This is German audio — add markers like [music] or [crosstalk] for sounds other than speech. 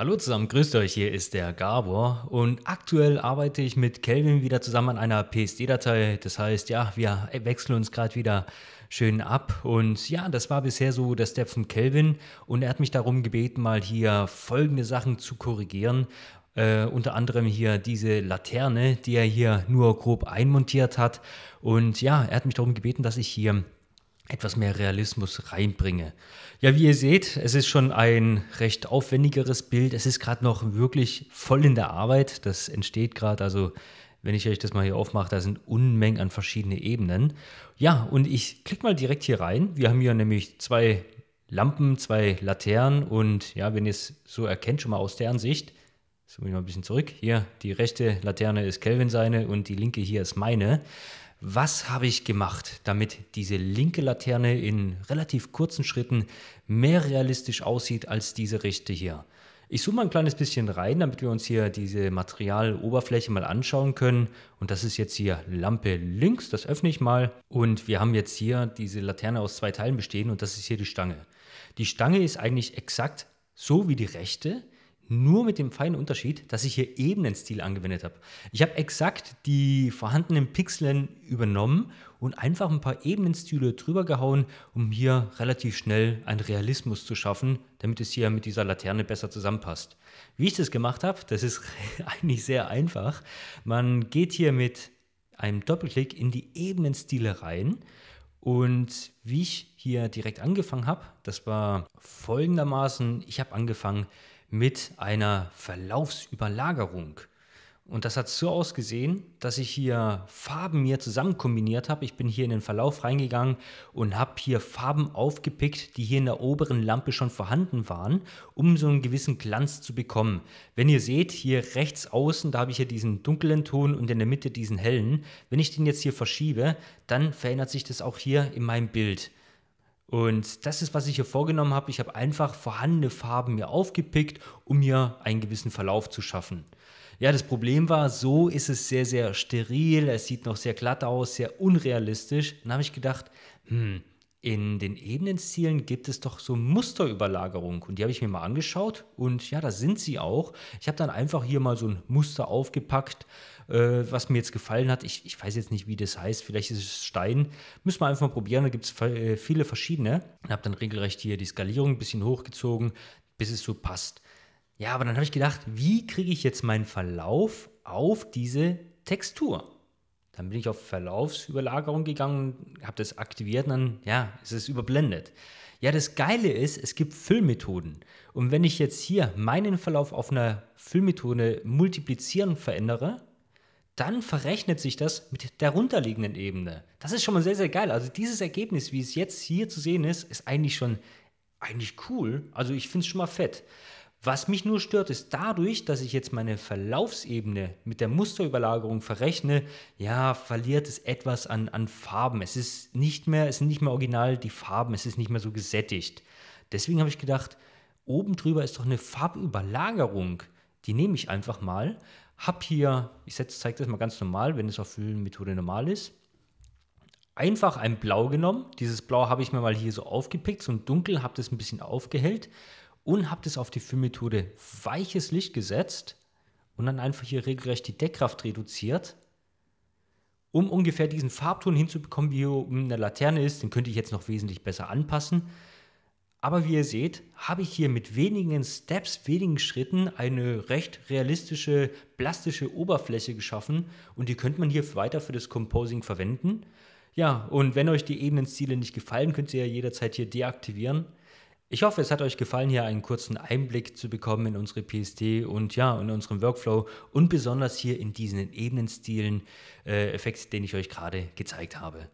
Hallo zusammen, grüßt euch, hier ist der Gabor und aktuell arbeite ich mit Kelvin wieder zusammen an einer PSD-Datei. Das heißt, ja, wir wechseln uns gerade wieder schön ab und ja, das war bisher so der Step von Kelvin und er hat mich darum gebeten, mal hier folgende Sachen zu korrigieren. Äh, unter anderem hier diese Laterne, die er hier nur grob einmontiert hat. Und ja, er hat mich darum gebeten, dass ich hier etwas mehr Realismus reinbringe. Ja, wie ihr seht, es ist schon ein recht aufwendigeres Bild. Es ist gerade noch wirklich voll in der Arbeit. Das entsteht gerade, also wenn ich euch das mal hier aufmache, da sind Unmengen an verschiedenen Ebenen. Ja, und ich klicke mal direkt hier rein. Wir haben hier nämlich zwei Lampen, zwei Laternen und ja, wenn ihr es so erkennt, schon mal aus deren Sicht, so ich mal ein bisschen zurück, hier die rechte Laterne ist Kelvin seine und die linke hier ist meine. Was habe ich gemacht, damit diese linke Laterne in relativ kurzen Schritten mehr realistisch aussieht als diese rechte hier? Ich zoome mal ein kleines bisschen rein, damit wir uns hier diese Materialoberfläche mal anschauen können. Und das ist jetzt hier Lampe links, das öffne ich mal. Und wir haben jetzt hier diese Laterne aus zwei Teilen bestehen und das ist hier die Stange. Die Stange ist eigentlich exakt so wie die rechte, nur mit dem feinen Unterschied, dass ich hier Ebenenstil angewendet habe. Ich habe exakt die vorhandenen Pixeln übernommen und einfach ein paar Ebenenstile drüber gehauen, um hier relativ schnell einen Realismus zu schaffen, damit es hier mit dieser Laterne besser zusammenpasst. Wie ich das gemacht habe, das ist [laughs] eigentlich sehr einfach. Man geht hier mit einem Doppelklick in die Ebenenstile rein und wie ich hier direkt angefangen habe, das war folgendermaßen, ich habe angefangen, mit einer Verlaufsüberlagerung. Und das hat so ausgesehen, dass ich hier Farben mir zusammen kombiniert habe. Ich bin hier in den Verlauf reingegangen und habe hier Farben aufgepickt, die hier in der oberen Lampe schon vorhanden waren, um so einen gewissen Glanz zu bekommen. Wenn ihr seht, hier rechts außen, da habe ich hier diesen dunklen Ton und in der Mitte diesen hellen. Wenn ich den jetzt hier verschiebe, dann verändert sich das auch hier in meinem Bild. Und das ist, was ich hier vorgenommen habe. Ich habe einfach vorhandene Farben mir aufgepickt, um mir einen gewissen Verlauf zu schaffen. Ja, das Problem war, so ist es sehr, sehr steril, es sieht noch sehr glatt aus, sehr unrealistisch. Dann habe ich gedacht, hm, in den Ebenenzielen gibt es doch so Musterüberlagerung und die habe ich mir mal angeschaut und ja, da sind sie auch. Ich habe dann einfach hier mal so ein Muster aufgepackt, äh, was mir jetzt gefallen hat. Ich, ich weiß jetzt nicht, wie das heißt, vielleicht ist es Stein. Müssen wir einfach mal probieren, da gibt es äh, viele verschiedene. Und habe dann regelrecht hier die Skalierung ein bisschen hochgezogen, bis es so passt. Ja, aber dann habe ich gedacht, wie kriege ich jetzt meinen Verlauf auf diese Textur? Dann bin ich auf Verlaufsüberlagerung gegangen, habe das aktiviert und dann, ja, es überblendet. Ja, das Geile ist, es gibt Füllmethoden. Und wenn ich jetzt hier meinen Verlauf auf einer Füllmethode multiplizieren verändere, dann verrechnet sich das mit der runterliegenden Ebene. Das ist schon mal sehr, sehr geil. Also dieses Ergebnis, wie es jetzt hier zu sehen ist, ist eigentlich schon eigentlich cool. Also ich finde es schon mal fett. Was mich nur stört, ist dadurch, dass ich jetzt meine Verlaufsebene mit der Musterüberlagerung verrechne, ja, verliert es etwas an, an Farben. Es ist nicht mehr, es sind nicht mehr original die Farben, es ist nicht mehr so gesättigt. Deswegen habe ich gedacht, oben drüber ist doch eine Farbüberlagerung. Die nehme ich einfach mal. Hab hier, ich zeige das mal ganz normal, wenn es auf Füllenmethode normal ist einfach ein Blau genommen. Dieses Blau habe ich mir mal hier so aufgepickt, so ein Dunkel, habe das ein bisschen aufgehellt und habe das auf die Füllmethode weiches Licht gesetzt und dann einfach hier regelrecht die Deckkraft reduziert, um ungefähr diesen Farbton hinzubekommen, wie hier in der Laterne ist. Den könnte ich jetzt noch wesentlich besser anpassen. Aber wie ihr seht, habe ich hier mit wenigen Steps, wenigen Schritten eine recht realistische, plastische Oberfläche geschaffen und die könnte man hier weiter für das Composing verwenden. Ja, und wenn euch die Ebenenstile nicht gefallen, könnt ihr ja jederzeit hier deaktivieren. Ich hoffe, es hat euch gefallen, hier einen kurzen Einblick zu bekommen in unsere PSD und ja, in unserem Workflow und besonders hier in diesen Ebenenstilen äh, Effekt, den ich euch gerade gezeigt habe.